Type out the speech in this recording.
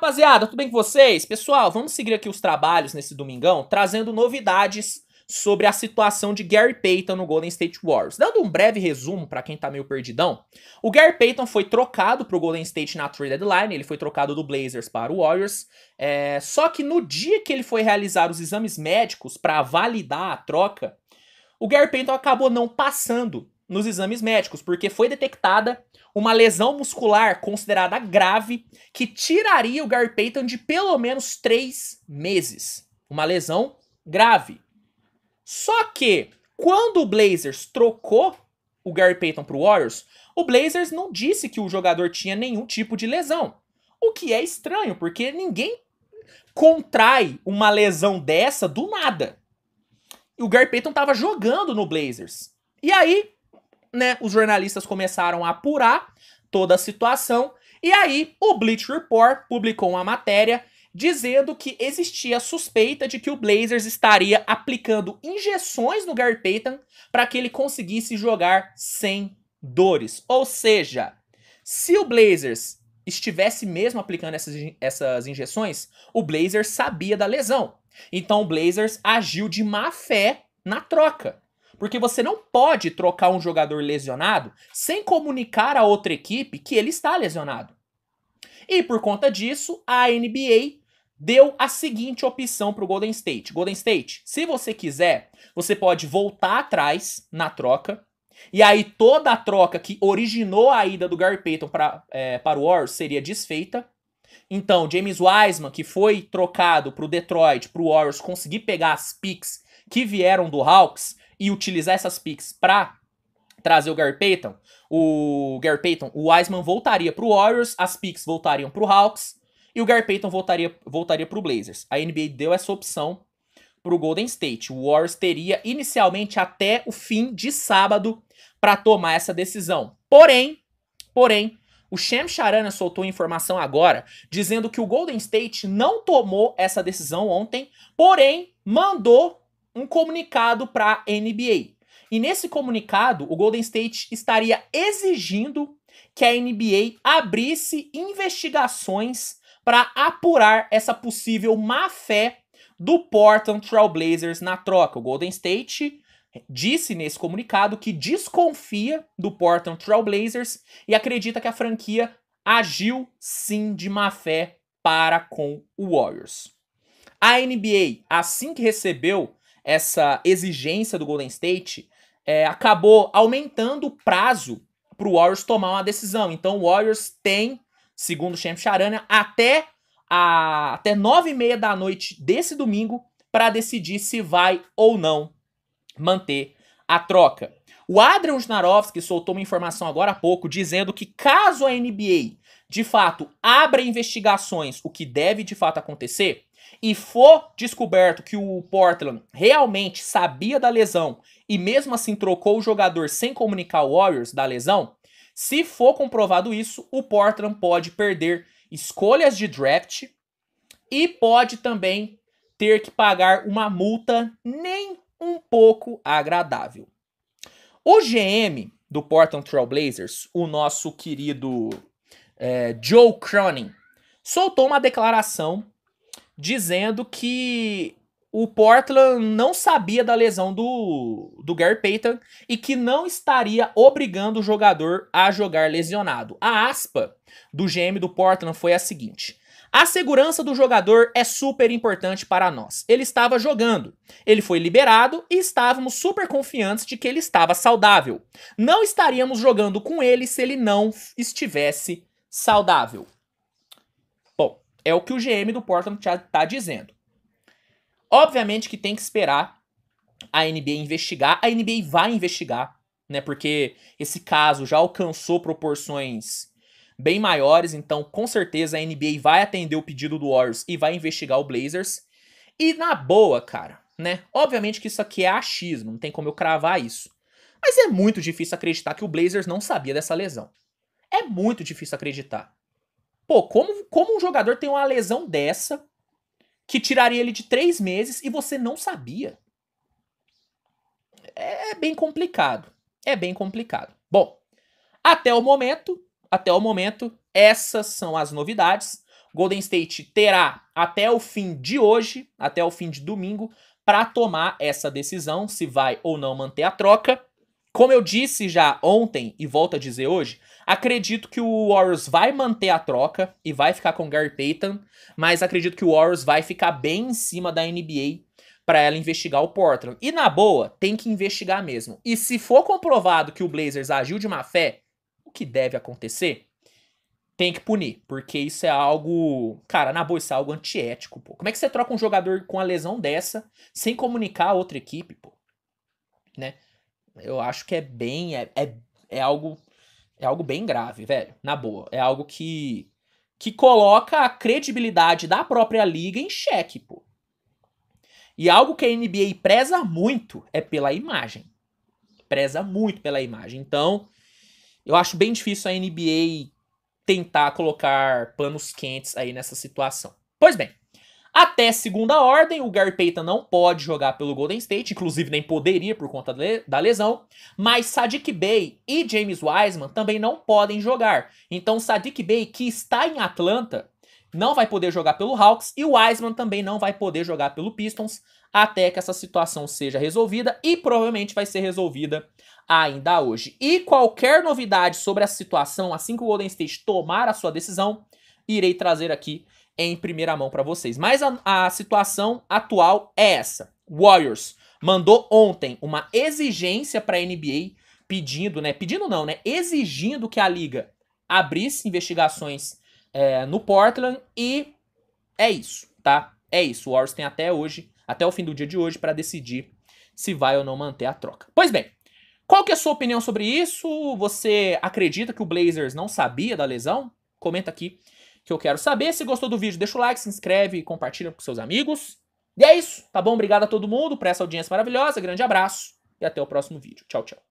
Rapaziada, tudo bem com vocês? Pessoal, vamos seguir aqui os trabalhos nesse domingão, trazendo novidades sobre a situação de Gary Payton no Golden State Warriors. Dando um breve resumo para quem tá meio perdidão, o Gary Payton foi trocado pro Golden State na trade deadline, ele foi trocado do Blazers para o Warriors, é... só que no dia que ele foi realizar os exames médicos para validar a troca, o Gary Payton acabou não passando nos exames médicos, porque foi detectada uma lesão muscular considerada grave que tiraria o Gary Payton de pelo menos três meses. Uma lesão grave. Só que quando o Blazers trocou o Gary Payton para o Warriors, o Blazers não disse que o jogador tinha nenhum tipo de lesão. O que é estranho, porque ninguém contrai uma lesão dessa do nada. E o Gary Payton estava jogando no Blazers. E aí, né, os jornalistas começaram a apurar toda a situação e aí o Bleach Report publicou uma matéria dizendo que existia suspeita de que o Blazers estaria aplicando injeções no Gary Payton para que ele conseguisse jogar sem dores. Ou seja, se o Blazers estivesse mesmo aplicando essas, essas injeções, o Blazers sabia da lesão. Então o Blazers agiu de má fé na troca. Porque você não pode trocar um jogador lesionado sem comunicar à outra equipe que ele está lesionado. E por conta disso, a NBA deu a seguinte opção para o Golden State: Golden State, se você quiser, você pode voltar atrás na troca. E aí toda a troca que originou a ida do Gary Payton pra, é, para o Warriors seria desfeita. Então, James Wiseman, que foi trocado para o Detroit, para o Warriors conseguir pegar as picks que vieram do Hawks, e utilizar essas picks para trazer o Gary Payton, o Gary Payton, o Wiseman voltaria para o Warriors, as picks voltariam para o Hawks e o Gary Payton voltaria voltaria para o Blazers. A NBA deu essa opção para o Golden State. O Warriors teria inicialmente até o fim de sábado para tomar essa decisão. Porém, porém, o Shem Charana soltou informação agora dizendo que o Golden State não tomou essa decisão ontem, porém mandou um comunicado para a NBA. E nesse comunicado, o Golden State estaria exigindo que a NBA abrisse investigações para apurar essa possível má-fé do Portland Trail Blazers na troca. O Golden State disse nesse comunicado que desconfia do Portland Trail Blazers e acredita que a franquia agiu sim de má fé para com o Warriors. A NBA, assim que recebeu essa exigência do Golden State, é, acabou aumentando o prazo para o Warriors tomar uma decisão. Então o Warriors tem, segundo o Champ Charania, até a, até nove e meia da noite desse domingo para decidir se vai ou não manter a troca. O Adrian Snarovski soltou uma informação agora há pouco dizendo que caso a NBA de fato abra investigações, o que deve de fato acontecer, e for descoberto que o Portland realmente sabia da lesão e mesmo assim trocou o jogador sem comunicar o Warriors da lesão, se for comprovado isso, o Portland pode perder escolhas de draft e pode também ter que pagar uma multa nem um pouco agradável. O GM do Portland Trail Blazers, o nosso querido é, Joe Cronin, soltou uma declaração dizendo que o Portland não sabia da lesão do, do Gary Payton e que não estaria obrigando o jogador a jogar lesionado. A aspa do GM do Portland foi a seguinte. A segurança do jogador é super importante para nós. Ele estava jogando, ele foi liberado e estávamos super confiantes de que ele estava saudável. Não estaríamos jogando com ele se ele não estivesse saudável. É o que o GM do Portland está tá dizendo. Obviamente que tem que esperar a NBA investigar. A NBA vai investigar, né? Porque esse caso já alcançou proporções bem maiores, então com certeza a NBA vai atender o pedido do Warriors e vai investigar o Blazers. E na boa, cara, né? Obviamente que isso aqui é achismo, não tem como eu cravar isso. Mas é muito difícil acreditar que o Blazers não sabia dessa lesão. É muito difícil acreditar. Pô, como como um jogador tem uma lesão dessa que tiraria ele de três meses e você não sabia? É, é bem complicado. É bem complicado. Bom, até o momento, até o momento, essas são as novidades. Golden State terá até o fim de hoje, até o fim de domingo, para tomar essa decisão se vai ou não manter a troca. Como eu disse já ontem e volto a dizer hoje, acredito que o Warriors vai manter a troca e vai ficar com o Gary Payton, mas acredito que o Warriors vai ficar bem em cima da NBA para ela investigar o Portland. E na boa, tem que investigar mesmo. E se for comprovado que o Blazers agiu de má fé, o que deve acontecer, tem que punir, porque isso é algo, cara, na boa, isso é algo antiético, pô. Como é que você troca um jogador com a lesão dessa sem comunicar a outra equipe, pô? Né? eu acho que é bem. É, é, é algo. É algo bem grave, velho. Na boa. É algo que. Que coloca a credibilidade da própria liga em xeque, pô. E algo que a NBA preza muito é pela imagem. Preza muito pela imagem. Então, eu acho bem difícil a NBA tentar colocar panos quentes aí nessa situação. Pois bem, até segunda ordem, o Gary Payton não pode jogar pelo Golden State, inclusive nem poderia por conta da lesão, mas Sadiq Bey e James Wiseman também não podem jogar. Então Sadiq Bey, que está em Atlanta, não vai poder jogar pelo Hawks e o Wiseman também não vai poder jogar pelo Pistons até que essa situação seja resolvida e provavelmente vai ser resolvida ainda hoje. E qualquer novidade sobre a situação, assim que o Golden State tomar a sua decisão, irei trazer aqui em primeira mão para vocês. Mas a, a situação atual é essa. Warriors mandou ontem uma exigência para a NBA pedindo, né? Pedindo não, né? Exigindo que a liga abrisse investigações é, no Portland e é isso, tá? É isso. O Warriors tem até hoje, até o fim do dia de hoje, para decidir se vai ou não manter a troca. Pois bem, qual que é a sua opinião sobre isso? Você acredita que o Blazers não sabia da lesão? Comenta aqui que eu quero saber. Se gostou do vídeo, deixa o like, se inscreve, e compartilha com seus amigos. E é isso, tá bom? Obrigado a todo mundo por essa audiência maravilhosa. Grande abraço e até o próximo vídeo. Tchau, tchau.